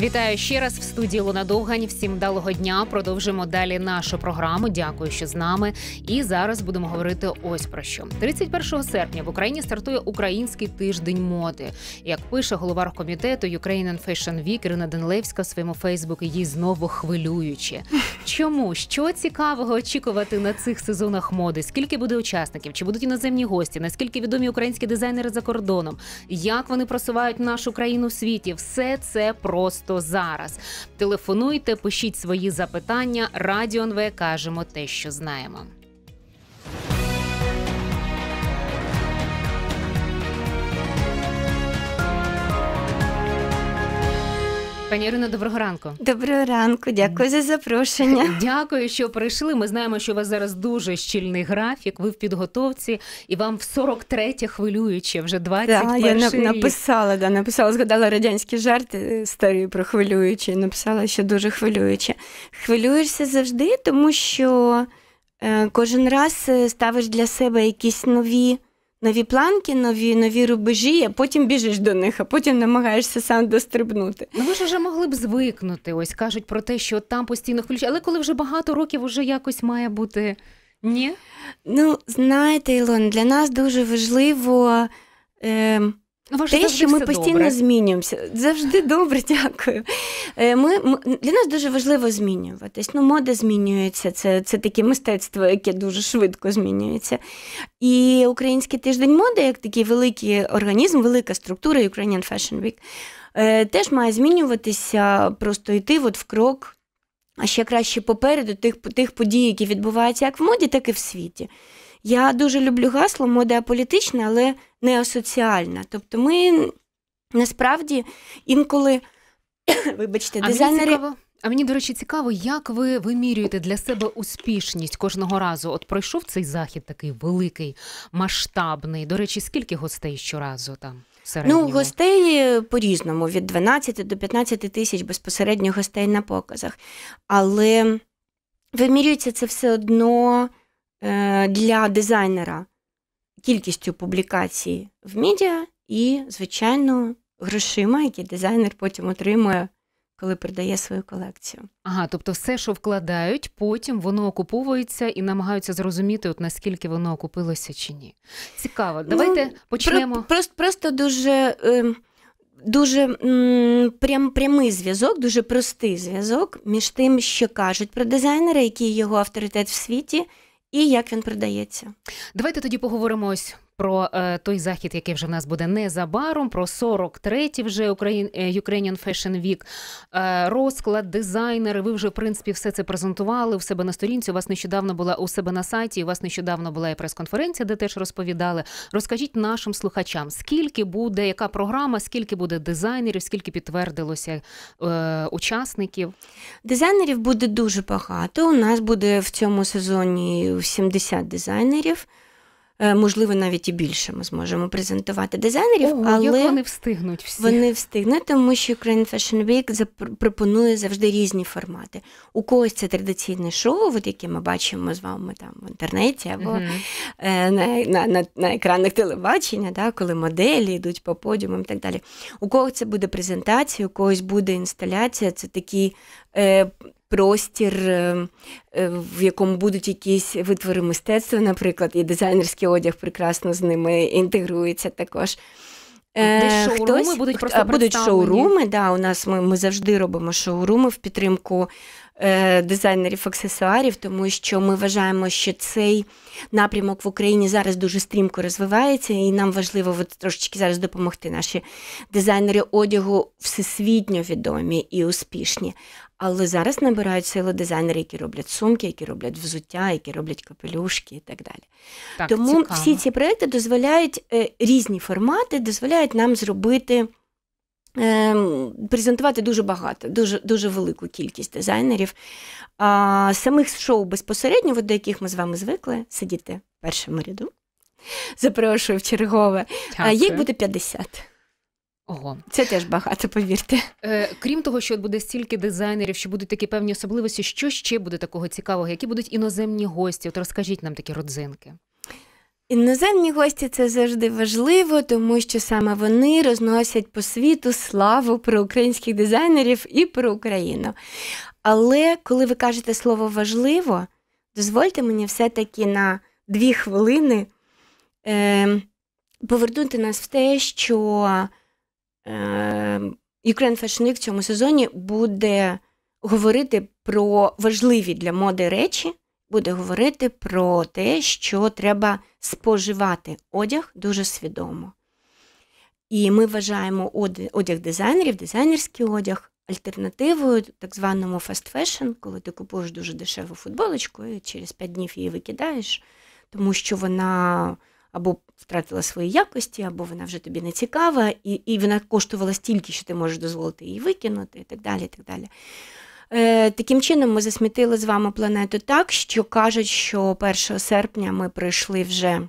Вітаю ще раз в студії Луна Довгань. Всім вдалого дня. Продовжимо далі нашу програму. Дякую, що з нами. І зараз будемо говорити ось про що 31 серпня в Україні стартує український тиждень моди. Як пише голова комітету Ukrainian Fashion Week Ірина Денлевська в своєму Фейсбуку її знову хвилюючи. Чому що цікавого очікувати на цих сезонах моди? Скільки буде учасників? Чи будуть іноземні гості? Наскільки відомі українські дизайнери за кордоном? Як вони просувають нашу країну в світі? Все це просто просто зараз. Телефонуйте, пишіть свої запитання. Радіон НВ кажемо те, що знаємо. Пані Ірино, доброго ранку. Доброго ранку, дякую за запрошення. Дякую, що прийшли. Ми знаємо, що у вас зараз дуже щільний графік. Ви в підготовці, і вам в 43 те хвилююче вже 21 да, рік. Я написала, да, написала, згадала радянські жарти е, старі про хвилюючі. Написала, що дуже хвилююче. Хвилюєшся завжди, тому що е, кожен раз е, ставиш для себе якісь нові нові планки, нові нові рубежі, а потім біжиш до них, а потім намагаєшся сам дострибнути. Ну ви ж вже могли б звикнути. Ось кажуть про те, що там постійно ключ, але коли вже багато років вже якось має бути ні? Ну, знаєте, Ілон, для нас дуже важливо. Е- Ну, Ваш Те, що ми постійно добре. змінюємося, завжди добре, дякую. Е, ми, ми Для нас дуже важливо змінюватись. Ну, Мода змінюється, це це таке мистецтво, яке дуже швидко змінюється. І Український тиждень моди, як такий великий організм, велика структура Ukrainian Fashion Week, е, теж має змінюватися, просто йти от в крок, а ще краще попереду тих, тих подій, які відбуваються як в моді, так і в світі. Я дуже люблю гасло мода політична, але не асоціальна. Тобто, ми насправді інколи, вибачте, а дизайнери. А мені, до речі, цікаво, як ви вимірюєте для себе успішність кожного разу. От пройшов цей захід такий великий, масштабний. До речі, скільки гостей щоразу там? Ну, гостей е, по-різному, від 12 до 15 тисяч безпосередньо гостей на показах. Але вимірюється це все одно Е, для дизайнера кількістю публікацій в медіа і, звичайно, грошима, які дизайнер потім отримує. Коли продає свою колекцію, ага, тобто все, що вкладають, потім воно окуповується і намагаються зрозуміти, от наскільки воно окупилося чи ні. Цікаво. Ну, Давайте ну, почнемо. Про, просто просто дуже ем, дуже прям, прямий зв'язок, дуже простий зв'язок між тим, що кажуть про дизайнера, який його авторитет в світі, і як він передається. Давайте тоді поговоримо ось про е, той захід, який вже в нас буде незабаром. Про 43-й вже е, Ukrainian Fashion Week. Е, розклад, дизайнери. Ви вже в принципі все це презентували у себе на сторінці. У вас нещодавно була у себе на сайті. У вас нещодавно була і прес-конференція, де теж розповідали. Розкажіть нашим слухачам, скільки буде яка програма, скільки буде дизайнерів, скільки підтвердилося е, учасників? Дизайнерів буде дуже багато. У нас буде в цьому сезоні 70 дизайнерів. Е, можливо, навіть і більше ми зможемо презентувати дизайнерів. О, але як вони встигнуть всі. Вони встигнуть, тому що Ukraine Fashion Week пропонує завжди різні формати. У когось це традиційне шоу, от яке ми бачимо з вами там в інтернеті або uh на, на на, на, екранах телебачення, да, коли моделі йдуть по подіумам і так далі. У когось це буде презентація, у когось буде інсталяція, це такі. Е, простір, е, е, в якому будуть якісь витвори мистецтва, наприклад, і дизайнерський одяг прекрасно з ними інтегрується також. Де е, шоуруми Хтось, будуть просто Будуть шоуруми, да, у нас ми ми завжди робимо шоуруми в підтримку Е, дизайнерів аксесуарів, тому що ми вважаємо, що цей напрямок в Україні зараз дуже стрімко розвивається, і нам важливо от, трошечки зараз допомогти. Наші дизайнери одягу всесвітньо відомі і успішні. Але зараз набирають силу дизайнери, які роблять сумки, які роблять взуття, які роблять капелюшки і так далі. Так, Тому цікаво. всі ці проекти дозволяють е, різні формати, дозволяють нам зробити. Ем, презентувати дуже багато, дуже дуже велику кількість дизайнерів. А, Самих шоу безпосередньо, до яких ми з вами звикли, сидіти в першому ряду. Запрошую в чергове. а Їх буде 50. Ого. Це теж багато, повірте. Е, Крім того, що буде стільки дизайнерів, що будуть такі певні особливості, що ще буде такого цікавого, які будуть іноземні гості? От розкажіть нам такі родзинки. Іноземні гості це завжди важливо, тому що саме вони розносять по світу славу про українських дизайнерів і про Україну. Але коли ви кажете слово важливо, дозвольте мені все-таки на дві хвилини е, повернути нас в те, що е, Ukraine Fashion Week в цьому сезоні буде говорити про важливі для моди речі буде говорити про те, що треба споживати одяг дуже свідомо. І ми вважаємо одяг дизайнерів, дизайнерський одяг, альтернативою так званому фастфешн, коли ти купуєш дуже дешеву футболочку і через 5 днів її викидаєш, тому що вона або втратила свої якості, або вона вже тобі не цікава, і і вона коштувала стільки, що ти можеш дозволити її викинути, і так далі. І так далі. Е, Таким чином, ми засмітили з вами планету так, що кажуть, що 1 серпня ми пройшли вже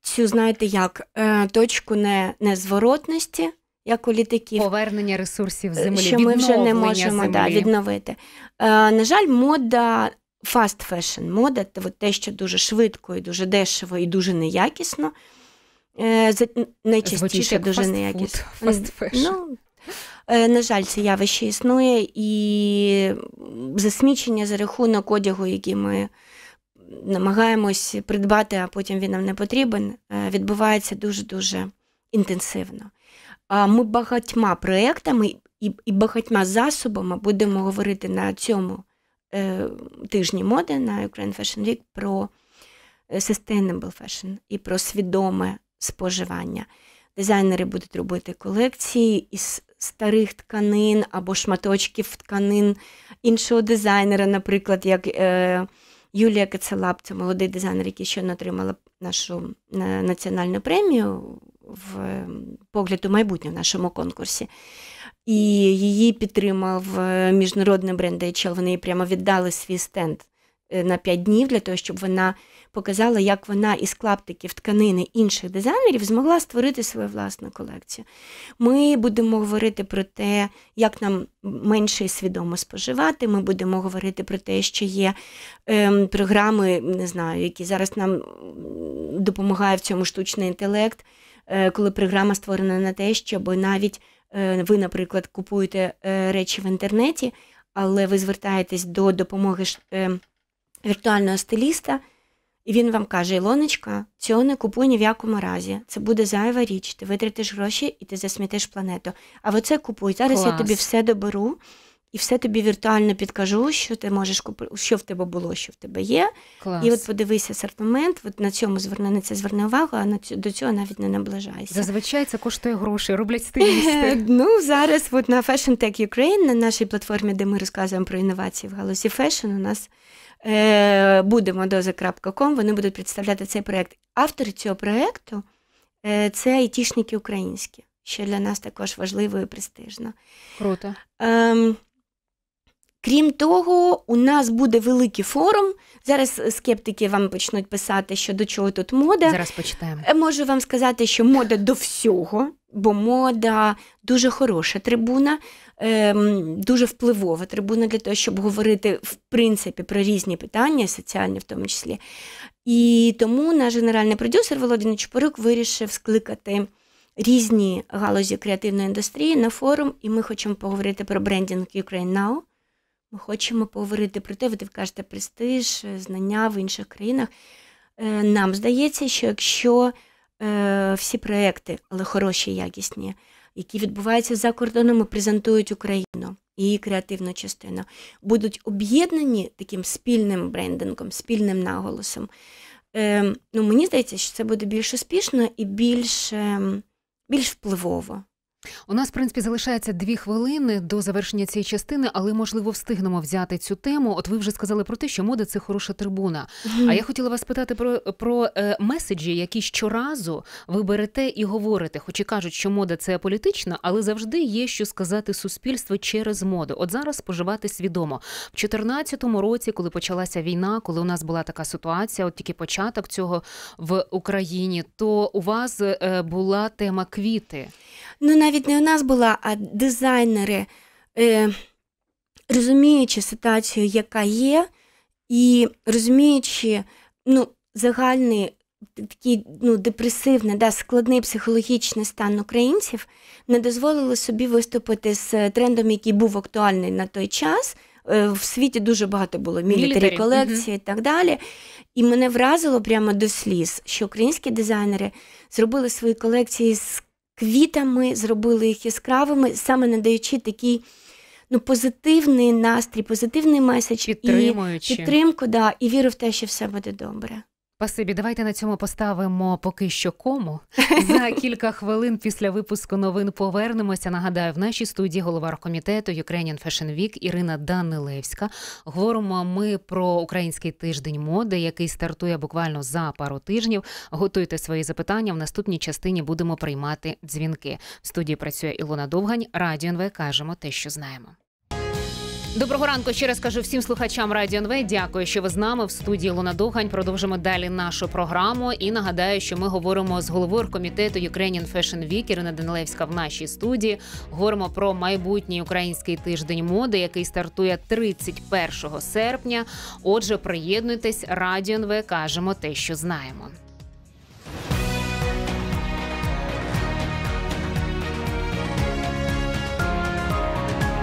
цю, знаєте, як е, точку не, незворотності, як у літаків. Повернення ресурсів е, землі. Що ми вже не можемо Да, відновити. Е, На жаль, мода фаст фешн, мода те, що дуже швидко і дуже дешево і дуже неякісно. Е, найчастіше Звучить, як дуже неякісно. Ну, Е, на жаль, це явище існує і засмічення за рахунок одягу, який ми намагаємось придбати, а потім він нам не потрібен, е, відбувається дуже-дуже інтенсивно. Ми багатьма проєктами і багатьма засобами будемо говорити на цьому е, тижні моди на Ukraine Fashion Week про sustainable fashion і про свідоме споживання. Дизайнери будуть робити колекції із старих тканин або шматочків тканин іншого дизайнера, наприклад, як е, Юлія Кацелап, це молодий дизайнер, який ще отримала нашу національну премію в е, погляд у майбутнє в нашому конкурсі. І її підтримав е, міжнародний бренд DHL, Вони прямо віддали свій стенд е, на 5 днів для того, щоб вона показала, як вона із клаптиків тканини інших дизайнерів змогла створити свою власну колекцію. Ми будемо говорити про те, як нам менше і свідомо споживати. Ми будемо говорити про те, що є е, програми, не знаю, які зараз нам допомагає в цьому штучний інтелект, е, коли програма створена на те, щоб навіть е, ви, наприклад, купуєте е, речі в інтернеті, але ви звертаєтесь до допомоги ем, віртуального стиліста. І він вам каже, Ілонечка, цього не купуй ні в якому разі. Це буде зайва річ. Ти витратиш гроші і ти засмітиш планету. А оце купуй. Зараз Клас. я тобі все доберу і все тобі віртуально підкажу, що ти можеш купити, що в тебе було, що в тебе є. Клас. І от подивися асортимент, от на цьому зверни на це зверни увагу, а на цю, до цього навіть не наближайся. Зазвичай це коштує гроші, роблять стилісти. Ну зараз от на Fashion Tech Ukraine, на нашій платформі, де ми розказуємо про інновації в галузі фешн, у нас. Е, будемо дози.ком вони будуть представляти цей проєкт. Автори цього проєкту е, це айтішники українські, що для нас також важливо і престижно. Круто. Ем, Крім того, у нас буде великий форум. Зараз скептики вам почнуть писати, що до чого тут мода. Зараз почитаємо. Е, можу вам сказати, що мода до всього, бо мода дуже хороша трибуна, ем, дуже впливова трибуна для того, щоб говорити в принципі про різні питання, соціальні в тому числі. І тому наш генеральний продюсер Володимир Чупорук вирішив скликати. Різні галузі креативної індустрії на форум, і ми хочемо поговорити про брендінг Ukraine Now. Ми хочемо поговорити про те, ви кажете престиж, е, знання в інших країнах. Е, нам здається, що якщо е, всі проекти, але хороші, якісні, які відбуваються за кордоном, і презентують Україну і її креативну частину, будуть об'єднані таким спільним брендингом, спільним наголосом. Ну, Мені здається, що це буде більш успішно і більш, ем, більш впливово. У нас в принципі залишається дві хвилини до завершення цієї частини, але можливо встигнемо взяти цю тему. От ви вже сказали про те, що мода це хороша трибуна. Mm-hmm. А я хотіла вас питати про про е, меседжі, які щоразу ви берете і говорите. Хоч і кажуть, що мода це політична, але завжди є що сказати суспільству через моду. От зараз споживати свідомо в 2014 році, коли почалася війна, коли у нас була така ситуація, от тільки початок цього в Україні, то у вас е, була тема квіти. Ну навіть навіть не у нас була, а дизайнери, е, розуміючи ситуацію, яка є, і розуміючи ну, загальний такий ну, депресивний, да, складний психологічний стан українців, не дозволили собі виступити з трендом, який був актуальний на той час. Е, в світі дуже багато було мілітарі колекції угу. і так далі. І мене вразило прямо до сліз, що українські дизайнери зробили свої колекції з квітами, зробили їх яскравими, саме надаючи такий ну, позитивний настрій, позитивний меседж і підтримку, да, і віру в те, що все буде добре. Пасибі, давайте на цьому поставимо поки що кому. За кілька хвилин після випуску новин повернемося. Нагадаю, в нашій студії голова комітету Ukrainian Fashion Week Ірина Данилевська. Говоримо ми про український тиждень моди, який стартує буквально за пару тижнів. Готуйте свої запитання. В наступній частині будемо приймати дзвінки. В студії працює Ілона Довгань. Радіо НВ кажемо те, що знаємо. Доброго ранку ще раз кажу всім слухачам Радіо НВ. Дякую, що ви з нами в студії Луна Догань. Продовжимо далі нашу програму. І нагадаю, що ми говоримо з головою комітету Ukrainian Fashion Week Ірина Данилевська в нашій студії. Говоримо про майбутній український тиждень моди, який стартує 31 серпня. Отже, приєднуйтесь Радіо НВ. Кажемо те, що знаємо.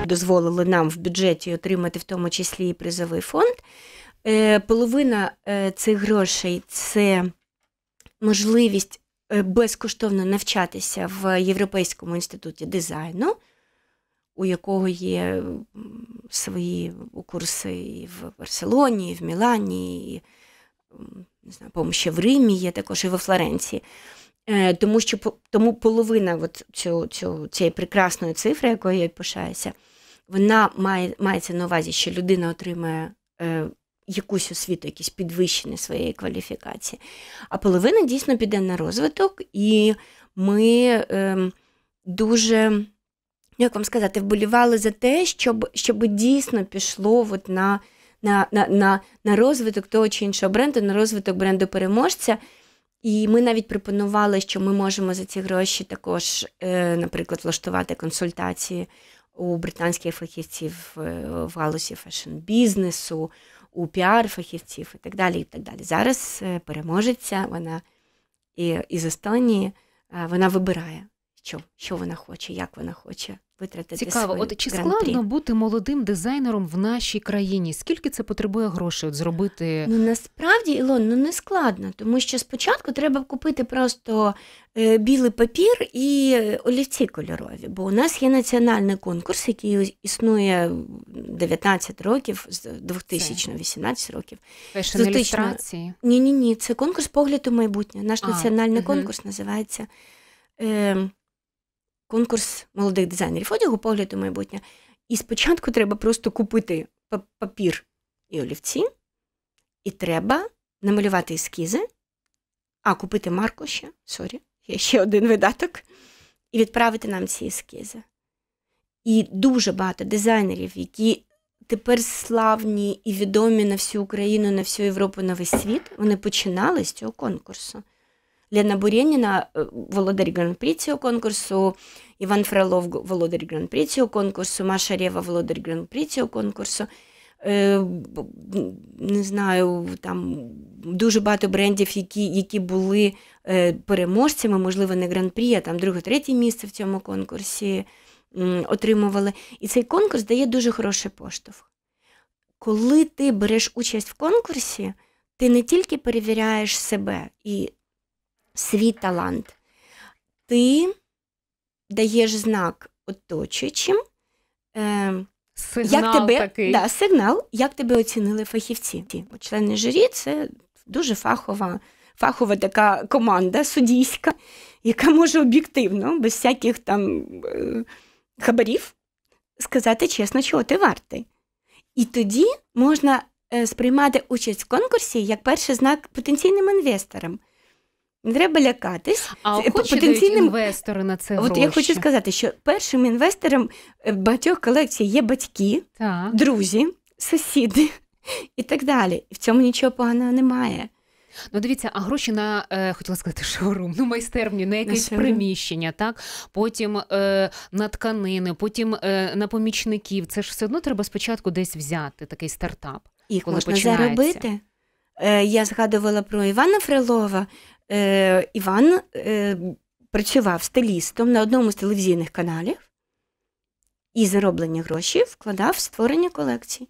дозволили нам в бюджеті отримати в тому числі і призовий фонд. Е, половина е, цих грошей це можливість е, безкоштовно навчатися в Європейському інституті дизайну, у якого є свої курси і в Барселоні, і в Мілані, і не знаю, по-моєму, ще в Римі є також і во Флоренції. Е, тому що тому половина от цього, цього, цієї прекрасної цифри, якою я пишаюся, вона має мається на увазі, що людина отримає е, якусь освіту, якісь підвищення своєї кваліфікації. А половина дійсно піде на розвиток, і ми е, дуже, як вам сказати, вболівали за те, щоб щоб дійсно пішло от на, на, на, на, на розвиток того чи іншого бренду, на розвиток бренду переможця. І ми навіть пропонували, що ми можемо за ці гроші також, е, наприклад, влаштувати консультації у британських фахівців е, в галузі фешн-бізнесу, у піар-фахівців і так далі. і так далі. Зараз е, переможеться вона із Естонії, вона вибирає, що що вона хоче, як вона хоче витратити. Цікаво, свої от чи складно гран-прі? бути молодим дизайнером в нашій країні? Скільки це потребує грошей от зробити? Ну насправді, Ілон, ну не складно, тому що спочатку треба купити просто е, білий папір і олівці кольорові. Бо у нас є національний конкурс, який існує 19 років з 2018 років. Фешн ілюстрації? Ні, ні, ні. Це конкурс погляду майбутнє. Наш а, національний угу. конкурс називається. Ем, конкурс молодих дизайнерів одягу, погляду майбутнє. І спочатку треба просто купити папір і олівці, і треба намалювати ескізи, а купити марку ще, сорі, є ще один видаток, і відправити нам ці ескізи. І дуже багато дизайнерів, які тепер славні і відомі на всю Україну, на всю Європу, на весь світ, вони починали з цього конкурсу. Лена Бурєніна, э, володарі гран-при цього конкурсу, Іван Фролов, володарі гран-при цього конкурсу, Маша Рєва, володарі гран-при цього конкурсу. Э, не знаю, там дуже багато брендів, які які були е, переможцями, можливо, не гран-прі, а там друге-третє місце в цьому конкурсі отримували. І цей конкурс дає дуже хороший поштовх. Коли ти береш участь в конкурсі, ти не тільки перевіряєш себе і свій талант. Ти даєш знак оточуючим, е, сигнал як тебе, такий. Да, сигнал, як тебе оцінили фахівці. Члени журі це дуже фахова, фахова така команда суддійська, яка може об'єктивно, без всяких там е, хабарів, сказати чесно, чого ти вартий. І тоді можна е, сприймати участь в конкурсі як перший знак потенційним інвесторам. Не треба лякатись. А охочі потенційним інвестори на це. От гроші? я хочу сказати, що першим інвестором е, багатьох колекцій є батьки, так. друзі, сусіди і так далі. І в цьому нічого поганого немає. Ну, дивіться, а гроші на е, хотіла сказати шоурум, ну майстерню, на якесь на приміщення, так потім е, на тканини, потім е, на помічників. Це ж все одно треба спочатку десь взяти такий стартап. І коли можна починається. заробити. Е, я згадувала про Івана Фрилова, е, Іван е, працював стилістом на одному з телевізійних каналів і зароблені гроші вкладав в створення колекцій.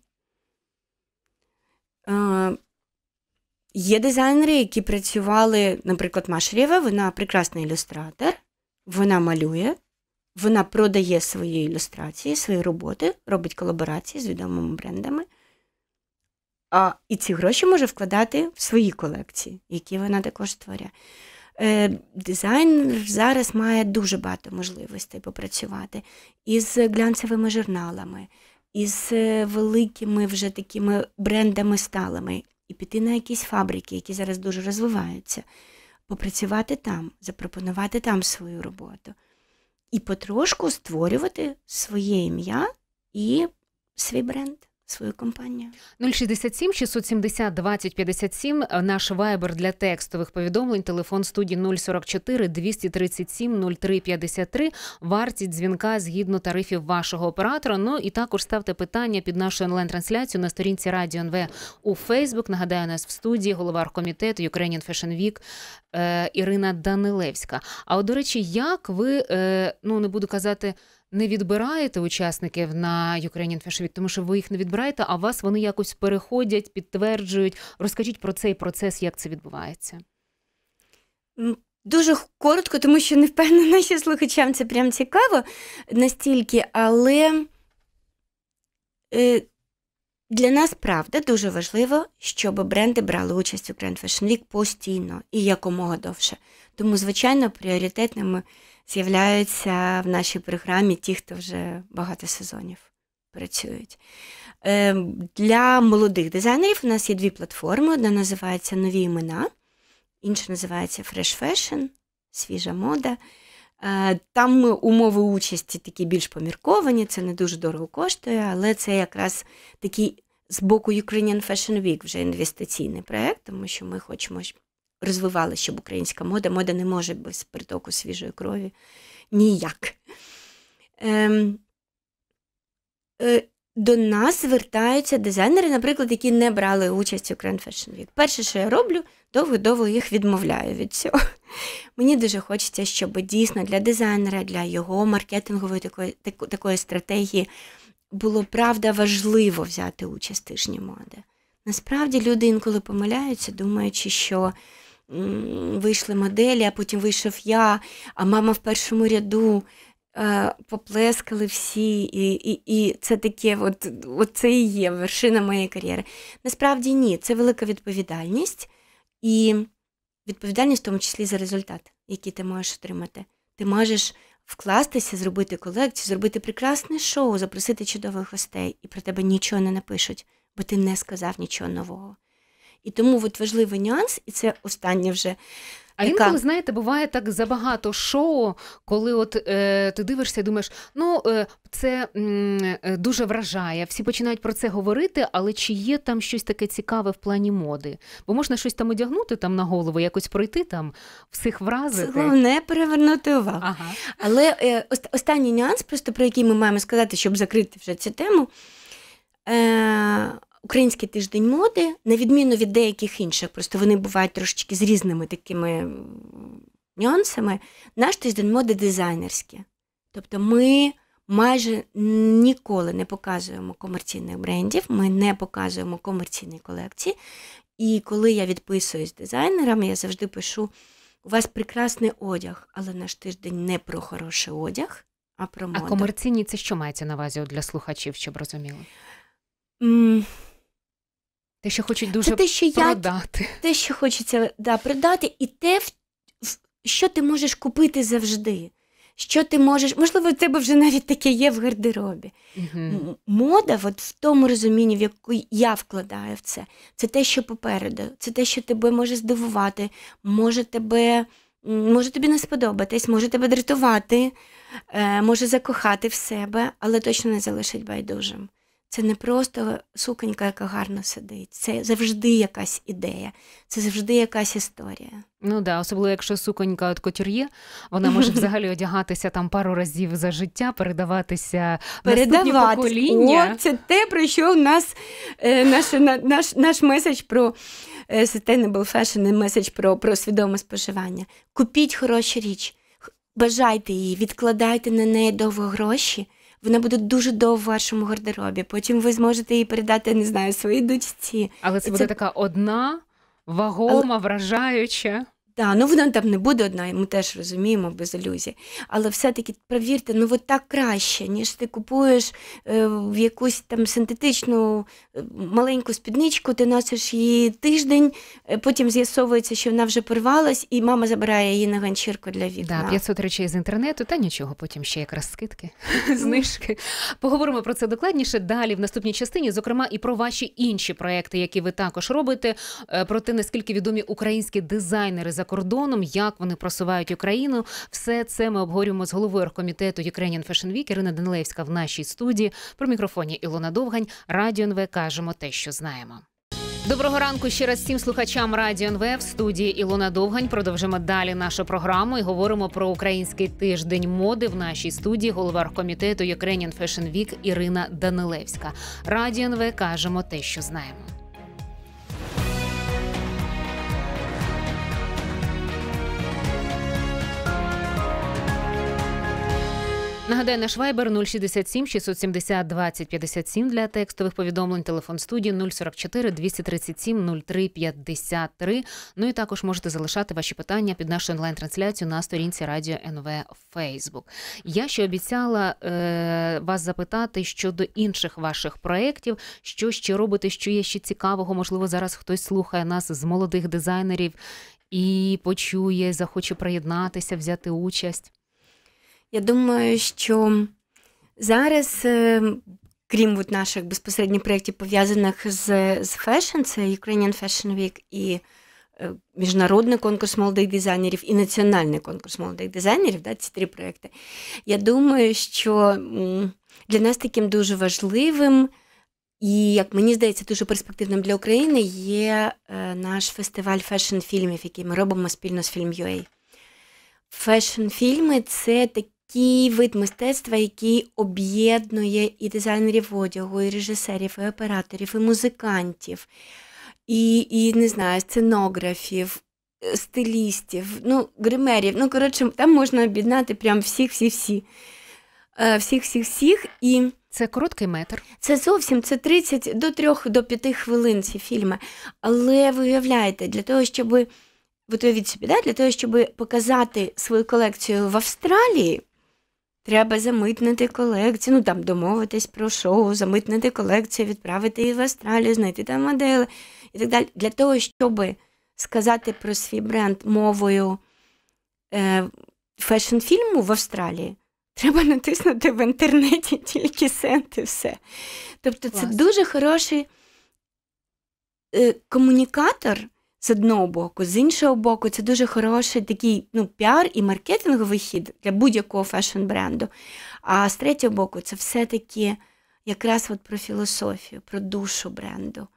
Е, Є дизайнери, які працювали, наприклад, Машрєва, вона прекрасний ілюстратор, вона малює, вона продає свої ілюстрації, свої роботи, робить колаборації з відомими брендами. А, І ці гроші може вкладати в свої колекції, які вона також створює. Е, Дизайнер зараз має дуже багато можливостей попрацювати із глянцевими журналами, із е, великими вже такими брендами сталими, і піти на якісь фабрики, які зараз дуже розвиваються, попрацювати там, запропонувати там свою роботу. І потрошку створювати своє ім'я і свій бренд свою компанію. 067 670 20 57 Наш вайбер для текстових повідомлень. Телефон студії 044 237 03 53. Вартість дзвінка згідно тарифів вашого оператора. Ну і також ставте питання під нашу онлайн-трансляцію на сторінці Радіо НВ у Фейсбук. Нагадаю, нас в студії голова комітету Ukrainian Fashion Week е, Ірина Данилевська. А от, до речі, як ви е, ну не буду казати не відбираєте учасників на Ukrainian Fashion Week, тому що ви їх не відбираєте, а вас вони якось переходять, підтверджують. Розкажіть про цей процес, як це відбувається. Дуже коротко, тому що не впевнена, що слухачам це прям цікаво настільки, але. Е, для нас правда дуже важливо, щоб бренди брали участь у Grand Fashion Week постійно і якомога довше. Тому, звичайно, пріоритетними з'являються в нашій програмі ті, хто вже багато сезонів працюють. Ем, для молодих дизайнерів у нас є дві платформи: одна називається Нові імена, інша називається Fresh Fashion, свіжа мода. Е, там умови участі такі більш помірковані, це не дуже дорого коштує, але це якраз такі з боку Ukrainian Fashion Week вже інвестиційний проект, тому що ми хочемо розвивали, щоб українська мода. Мода не може без притоку свіжої крові. Ніяк. Ем, е, До нас звертаються дизайнери, наприклад, які не брали участь у Ukraine Fashion Week. Перше, що я роблю, довго-довго їх відмовляю від цього. Мені дуже хочеться, щоб дійсно для дизайнера, для його маркетингової такої, такої стратегії було правда важливо взяти участь в тижні моди. Насправді люди інколи помиляються, думаючи, що вийшли моделі, а потім вийшов я, а мама в першому ряду. Е, поплескали всі, і і, і це таке, от, от це і є вершина моєї кар'єри. Насправді ні, це велика відповідальність і відповідальність в тому числі за результат, який ти можеш отримати. Ти можеш вкластися, зробити колекцію, зробити прекрасне шоу, запросити чудових гостей, і про тебе нічого не напишуть, бо ти не сказав нічого нового. І тому от важливий нюанс, і це останнє вже. А яка... інколи, знаєте, буває так забагато шоу, коли от е, ти дивишся і думаєш, ну е, це е, дуже вражає. Всі починають про це говорити, але чи є там щось таке цікаве в плані моди? Бо можна щось там одягнути там на голову, якось пройти там, всіх вразити. Це головне перевернути увагу. Ага. Але е, останній нюанс, просто про який ми маємо сказати, щоб закрити вже цю тему. Е, Український тиждень моди, на відміну від деяких інших, просто вони бувають трошечки з різними такими нюансами. Наш тиждень моди дизайнерський. Тобто ми майже ніколи не показуємо комерційних брендів, ми не показуємо комерційні колекції. І коли я відписуюсь дизайнерам, я завжди пишу: у вас прекрасний одяг, але наш тиждень не про хороший одяг, а про моду. А комерційні це що мається на увазі для слухачів, щоб розуміли? Те, що хочуть дуже те, що продати. Я, те, що хочеться да, продати, і те, що ти можеш купити завжди. Що ти можеш, можливо, у тебе вже навіть таке є в гардеробі. Угу. Мода, от в тому розумінні, в яку я вкладаю в це, це те, що попереду, це те, що тебе може здивувати, може тебе, може тобі не сподобатись, може тебе дратувати, е, може закохати в себе, але точно не залишить байдужим. Це не просто суконька, яка гарно сидить. Це завжди якась ідея, це завжди якась історія. Ну да, особливо якщо суконька от котюр'є, вона може взагалі одягатися там пару разів за життя, передаватися Передавати. покоління. О, Це те, про що в нас е, наш, наш наш меседж про е, sustainable fashion і меседж про, про свідоме споживання. Купіть хорошу річ, бажайте її, відкладайте на неї довго гроші вона буде дуже довго в вашому гардеробі. Потім ви зможете її передати, не знаю, своїй дочці. Але це, це... буде така одна вагома, Але... вражаюча. Так, ну вона там не буде одна, ми теж розуміємо без ілюзій. Але все-таки провірте, ну от так краще, ніж ти купуєш е, в якусь там синтетичну е, маленьку спідничку, ти носиш її тиждень, е, потім з'ясовується, що вона вже порвалась, і мама забирає її на ганчірку для вікна. Так, 500 речей з інтернету, та нічого, потім ще якраз скидки, ну. знижки. Поговоримо про це докладніше. Далі в наступній частині, зокрема, і про ваші інші проекти, які ви також робите, е, про те, наскільки відомі українські дизайнери за за кордоном, як вони просувають Україну. Все це ми обговорюємо з головою комітету Ukrainian Fashion Week Ірина Данилевська в нашій студії. Про мікрофоні Ілона Довгань радіо НВ кажемо те, що знаємо. Доброго ранку ще раз всім слухачам радіо НВ в студії Ілона Довгань. Продовжимо далі нашу програму і говоримо про український тиждень моди в нашій студії. Голова комітету Ukrainian Fashion Week Ірина Данилевська. Радіо НВ кажемо те, що знаємо. Нагадаю, наш вайбер 067 670 20 57 для текстових повідомлень. Телефон студії 044 237 03 53. Ну і також можете залишати ваші питання під нашу онлайн-трансляцію на сторінці Радіо НВ Фейсбук. Я ще обіцяла е, вас запитати щодо інших ваших проєктів, що ще робите, що є ще цікавого. Можливо, зараз хтось слухає нас з молодих дизайнерів і почує, захоче приєднатися, взяти участь. Я думаю, що зараз, е, крім от наших безпосередніх проєктів, пов'язаних з з фешн, це Ukrainian Fashion Week і е, міжнародний конкурс молодих дизайнерів, і національний конкурс молодих дизайнерів, да, ці три проєкти. Я думаю, що для нас таким дуже важливим. І, як мені здається, дуже перспективним для України є е, наш фестиваль фешн-фільмів, який ми робимо спільно з фільм Film.ua. Фешн-фільми це такі такий вид мистецтва, який об'єднує і дизайнерів одягу, і режисерів, і операторів, і музикантів, і, і не знаю, сценографів. Е, стилістів, ну, гримерів. Ну, коротше, там можна об'єднати прям всіх-всі-всі. Всіх-всіх-всіх. Е, і Це короткий метр. Це зовсім це 30 до 3 до 5 хвилин ці фільми. Але ви уявляєте, для того, щоб ви собі, да? для того, щоб показати свою колекцію в Австралії, Треба замитнити колекцію, ну там домовитись про шоу, замитнити колекцію, відправити її в Австралію, знайти там модели і так далі. Для того, щоб сказати про свій бренд мовою е, фешн-фільму в Австралії, треба натиснути в інтернеті тільки сенти. все. Тобто Клас. це дуже хороший е, комунікатор з одного боку, з іншого боку, це дуже хороший такий ну, піар і маркетинговий хід для будь-якого фешн-бренду. А з третього боку, це все-таки якраз от про філософію, про душу бренду,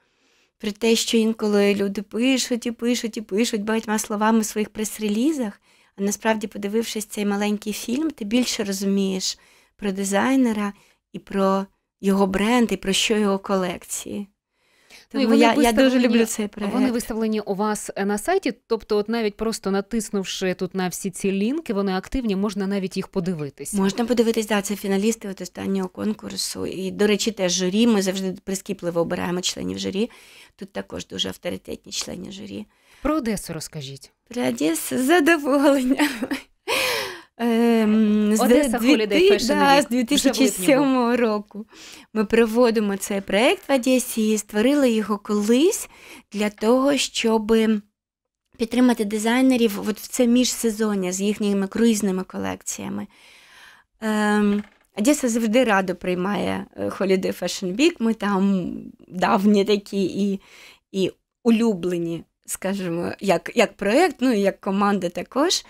про те, що інколи люди пишуть і пишуть і пишуть багатьма словами в своїх прес-релізах. А насправді, подивившись цей маленький фільм, ти більше розумієш про дизайнера і про його бренд, і про що його колекції. Ну, я, я дуже люблю цей проект. Вони виставлені у вас е, на сайті, тобто, от навіть просто натиснувши тут на всі ці лінки, вони активні, можна навіть їх подивитись. Можна подивитись, да, це фіналісти от останнього конкурсу. І, до речі, теж журі. Ми завжди прискіпливо обираємо членів журі. Тут також дуже авторитетні члени журі. Про Одесу розкажіть. Про Одесу задоволення. Ем, з, Одеса 2000, да, з 2007 року ми проводимо цей проєкт в Одесі і створили його колись для того, щоб підтримати дизайнерів от в це міжсезоння з їхніми круїзними колекціями. Ем, Одеса завжди радо приймає е, Holiday Fashion Week. Ми там давні такі і і улюблені, скажімо, як як проєкт, ну і як команда також.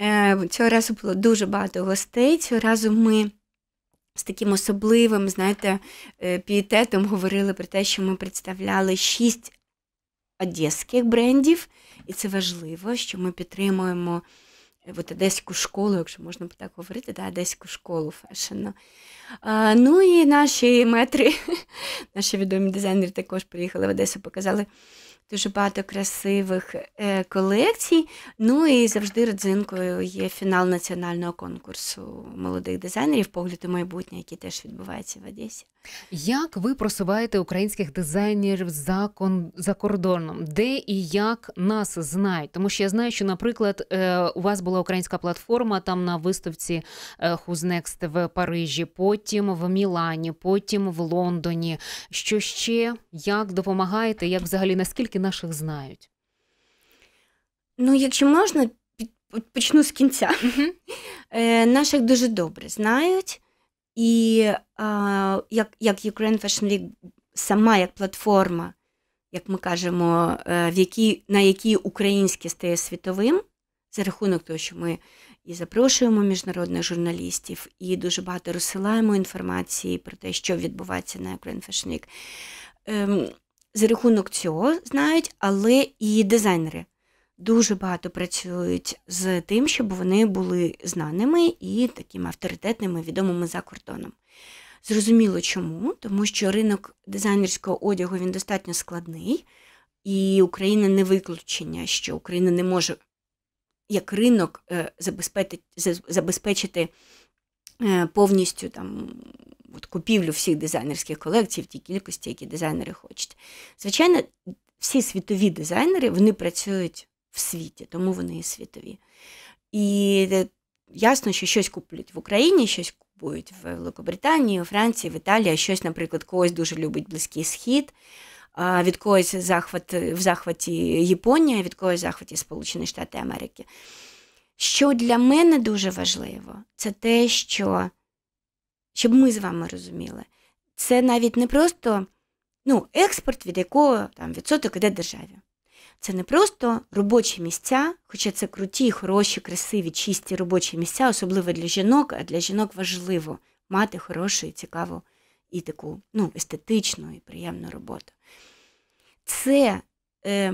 Е, цього разу було дуже багато гостей. Цього разу ми з таким особливим, знаєте, е, пієтетом говорили про те, що ми представляли шість одеських брендів, і це важливо, що ми підтримуємо е, от одеську школу, якщо можна так говорити, да, одеську школу фешену. Ну і наші метри, наші відомі дизайнери також приїхали в Одесу, показали дуже багато красивих е, колекцій. Ну і завжди родзинкою є фінал національного конкурсу молодих дизайнерів, погляд у майбутнє, який теж відбувається в Одесі. Як ви просуваєте українських дизайнерів за кон... за кордоном? Де і як нас знають? Тому що я знаю, що, наприклад, е, у вас була українська платформа там на виставці Хузнекст в Парижі, потім в Мілані, потім в Лондоні. Що ще як допомагаєте? Як взагалі наскільки наших знають? Ну, якщо можна, почну з кінця. Е, наших дуже добре знають. І як як Ukraine Fashion Week сама як платформа, як ми кажемо, е, в якій, на якій українське стає світовим, за рахунок того, що ми і запрошуємо міжнародних журналістів, і дуже багато розсилаємо інформації про те, що відбувається на Ukraine Fashion Week. Ем, за рахунок цього знають, але і дизайнери дуже багато працюють з тим, щоб вони були знаними і такими авторитетними, відомими за кордоном. Зрозуміло чому, тому що ринок дизайнерського одягу він достатньо складний, і Україна не виключення, що Україна не може як ринок е, забезпечити е, повністю там от, купівлю всіх дизайнерських колекцій в тій кількості, які дизайнери хочуть. Звичайно, всі світові дизайнери вони працюють в світі, тому вони і світові. І е, ясно, що щось куплять в Україні, щось купують в Великобританії, у Франції, в Італії, а щось, наприклад, когось дуже любить Близький Схід. Від когось захват в захваті Японія, від когось в захваті Сполучені Штати Америки. Що для мене дуже важливо, це те, що щоб ми з вами розуміли, це навіть не просто ну, експорт, від якого там відсоток іде державі. Це не просто робочі місця, хоча це круті, хороші, красиві, чисті робочі місця, особливо для жінок, а для жінок важливо мати хорошу і цікаву і таку ну, естетичну і приємну роботу. Це е,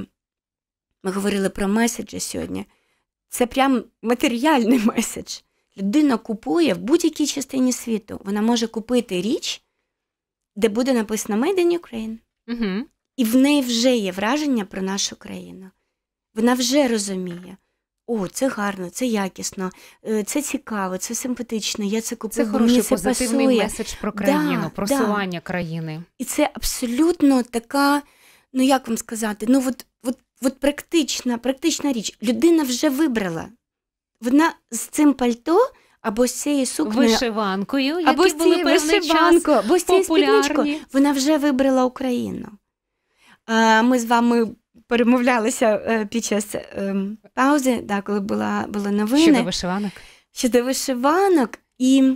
ми говорили про меседжі сьогодні. Це прям матеріальний меседж. Людина купує в будь-якій частині світу. Вона може купити річ, де буде написано Made in Ukraine. Угу. І в неї вже є враження про нашу країну. Вона вже розуміє. О, це гарно, це якісно, е, це цікаво, це симпатично. Я це купила. Це хороший це позитивний пасує. меседж про країну, да, просування да. країни. І це абсолютно така, ну як вам сказати, ну от от, от практична, практична річ. Людина вже вибрала. Вона з цим пальто. Або з цією сукнею. Вишиванкою, які або були певний час популярні. Вона вже вибрала Україну. Ми з вами перемовлялися е, під час ем, паузи, да, коли була, були новини. Щодо вишиванок. Щодо вишиванок. І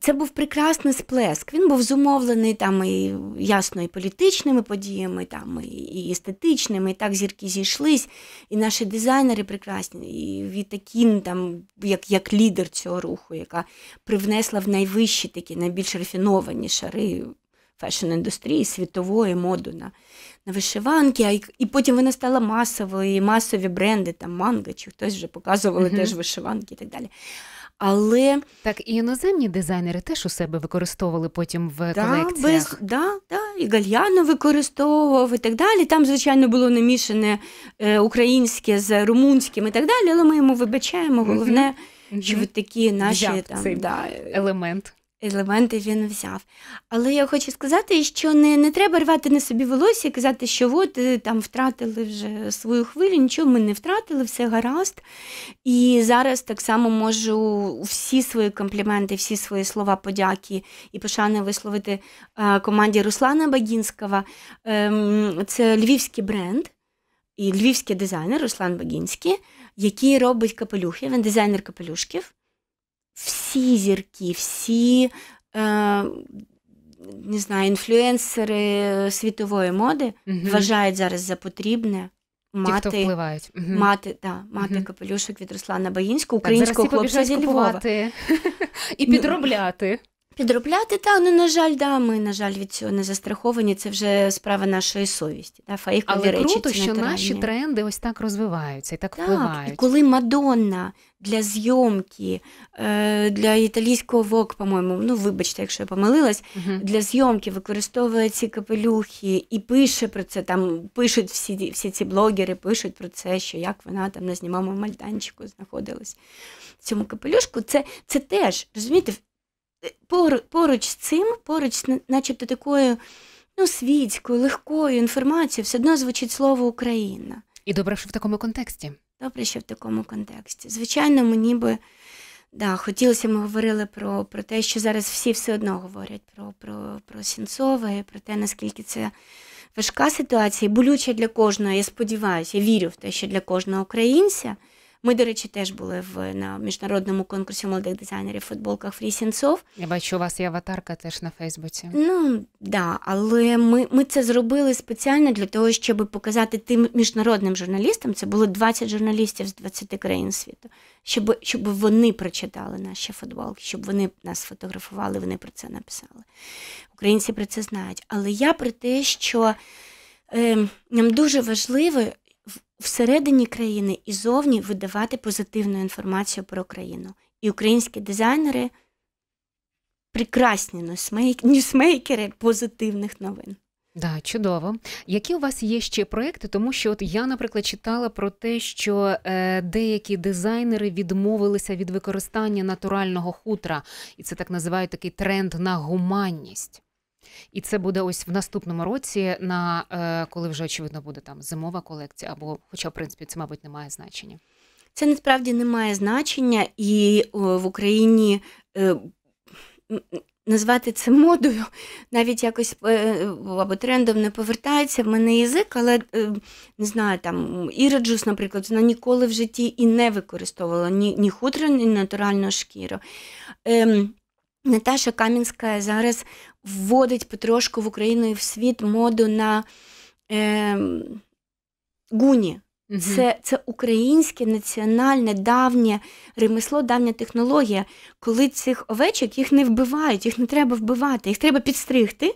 це був прекрасний сплеск. Він був зумовлений там і ясно, і політичними подіями, там і естетичними. І так зірки зійшлись. І наші дизайнери прекрасні. і Вітакін, там, як як лідер цього руху, яка привнесла в найвищі такі найбільш рафіновані шари фешн-індустрії світової моду на на вишиванки, а і, і потім вона стала масовою, і масові бренди, там манга чи хтось вже показували mm-hmm. теж вишиванки і так далі. Але так і іноземні дизайнери теж у себе використовували потім в да, колекціях. Без, да, да, і Гальяно використовував і так далі. Там, звичайно, було намішане е, українське з румунським і так далі, але ми йому вибачаємо. Головне, mm-hmm. що mm-hmm. такі наші Взяв там цей да, елемент елементи він взяв. Але я хочу сказати, що не не треба рвати на собі волосся і казати, що от е, там втратили вже свою хвилю, нічого ми не втратили, все гаразд. І зараз так само можу всі свої компліменти, всі свої слова подяки і пошани висловити е, команді Руслана Багінського. Ем, це львівський бренд. І львівський дизайнер Руслан Багінський, який робить капелюхи, він дизайнер капелюшків всі зірки, всі е, не знаю, інфлюенсери світової моди угу. вважають зараз за потрібне. Мати Ті, хто впливають. мати да, мати угу. капелюшок від Руслана Баїнського, українського хлопця зі Львова. і підробляти. Підробляти та ну на жаль, да, ми на жаль від цього не застраховані. Це вже справа нашої совісті. Да, фейкові Але речі, круто, що наші тренди ось так розвиваються і так, так впливають. І коли Мадонна для зйомки е, для італійського вок, по-моєму, ну вибачте, якщо я помилилась, угу. для зйомки використовує ці капелюхи і пише про це. Там пишуть всі всі ці блогери, пишуть про це, що як вона там на знімому майданчику знаходилась цьому капелюшку. Це, Це теж розумієте. Е, поруч з цим, поруч, начебто такою ну, світською, легкою інформацією, все одно звучить слово Україна. І добре, що в такому контексті. Добре, що в такому контексті. Звичайно, мені би да, хотілося, ми говорили про про те, що зараз всі все одно говорять про про, про Сінцова і про те, наскільки це важка ситуація, болюча для кожного. Я сподіваюся, я вірю в те, що для кожного українця. Ми, до речі, теж були в на міжнародному конкурсі молодих дизайнерів футболках Фрісінсов. Я бачу, у вас є аватарка теж на Фейсбуці. Ну так, да, але ми ми це зробили спеціально для того, щоб показати тим міжнародним журналістам. Це було 20 журналістів з 20 країн світу, щоб щоб вони прочитали наші футболки, щоб вони нас фотографували, вони про це написали. Українці про це знають. Але я про те, що ем, нам дуже важливо всередині країни і зовні видавати позитивну інформацію про Україну, І українські дизайнери прекрасні ньюсмейкери позитивних новин. Да, чудово. Які у вас є ще проекти? Тому що, от я, наприклад, читала про те, що е, деякі дизайнери відмовилися від використання натурального хутра, і це так називають такий тренд на гуманність. І це буде ось в наступному році, на е, коли вже очевидно буде там зимова колекція, або хоча, в принципі, це, мабуть, не має значення. Це насправді не має значення, і в Україні е, назвати це модою навіть якось е, або трендом не повертається в мене язик, але не знаю, там Іраджус, наприклад, вона ніколи в житті і не використовувала ні ні хутро, ні натуральну шкіру. Ем, Наташа Камінська зараз вводить потрошку в Україну і в світ моду на е, гуні. Це це українське національне давнє ремесло, давня технологія, коли цих овечок їх не вбивають, їх не треба вбивати, їх треба підстригти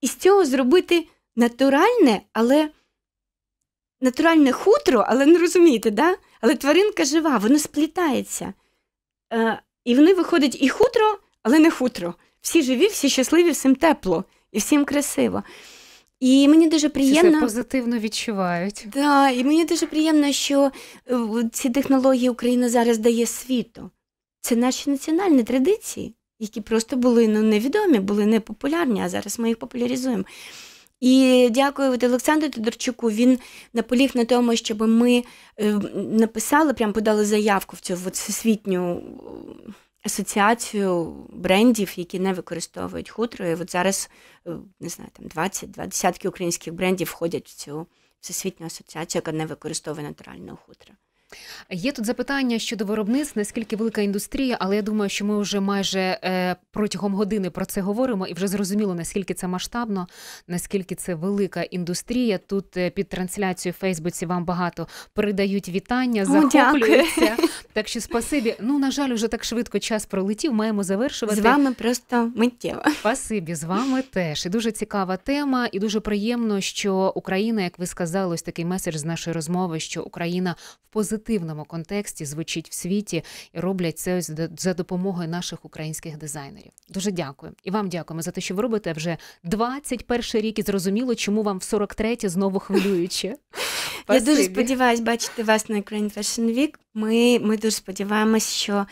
і з цього зробити натуральне, але натуральне хутро, але не ну, розумієте, да? але тваринка жива, воно сплітається. Е, І вони виходять і хутро, але не хутро. Всі живі, всі щасливі, всім тепло і всім красиво. І мені дуже приємно Це позитивно відчувають. Да, і мені дуже приємно, що е, ці технології Україна зараз дає світу. Це наші національні традиції, які просто були ну, невідомі, були непопулярні, а зараз ми їх популяризуємо. І дякую от Олександру Тодорчуку. Він наполіг на тому, щоб ми е, написали, прям подали заявку в цю всесвітню асоціацію брендів, які не використовують хутро. І от зараз е, не знаю, там 20 два десятки українських брендів входять в цю всесвітню асоціацію, яка не використовує натурального хутра. Є тут запитання щодо виробництв, наскільки велика індустрія, але я думаю, що ми вже майже е, протягом години про це говоримо, і вже зрозуміло, наскільки це масштабно, наскільки це велика індустрія. Тут е, під трансляцією в Фейсбуці вам багато передають вітання, захоплюються. О, так що спасибі. Ну на жаль, вже так швидко час пролетів. Маємо завершувати з вами. Просто миттєво. Спасибі з вами теж. І дуже цікава тема, і дуже приємно, що Україна, як ви сказали, ось такий меседж з нашої розмови, що Україна в позитивному позитивному контексті звучить в світі і роблять це за допомогою наших українських дизайнерів. Дуже дякую і вам дякуємо за те, що ви робите вже 21 рік і зрозуміло, чому вам в 43 знову хвилююче. Я дуже сподіваюся бачити вас на Ukraine Fashion Week. Ми ми дуже сподіваємось, що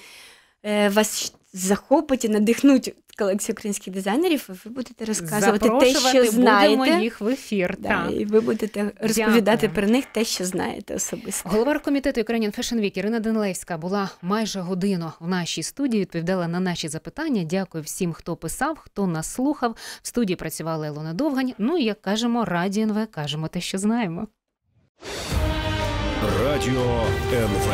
е, вас захопить і надихнуть Колекцію українських дизайнерів, і ви будете розказувати те, що знаєте. їх в ефір. Да, так. І ви будете розповідати Дякую. про них те, що знаєте особисто. Голова комітету Ukrainian Fashion Week Ірина Денлевська була майже годину в нашій студії. Відповідала на наші запитання. Дякую всім, хто писав, хто нас слухав. В студії працювала Елона Довгань. Ну і як кажемо, радіо НВ кажемо те, що знаємо. Радіо НВ.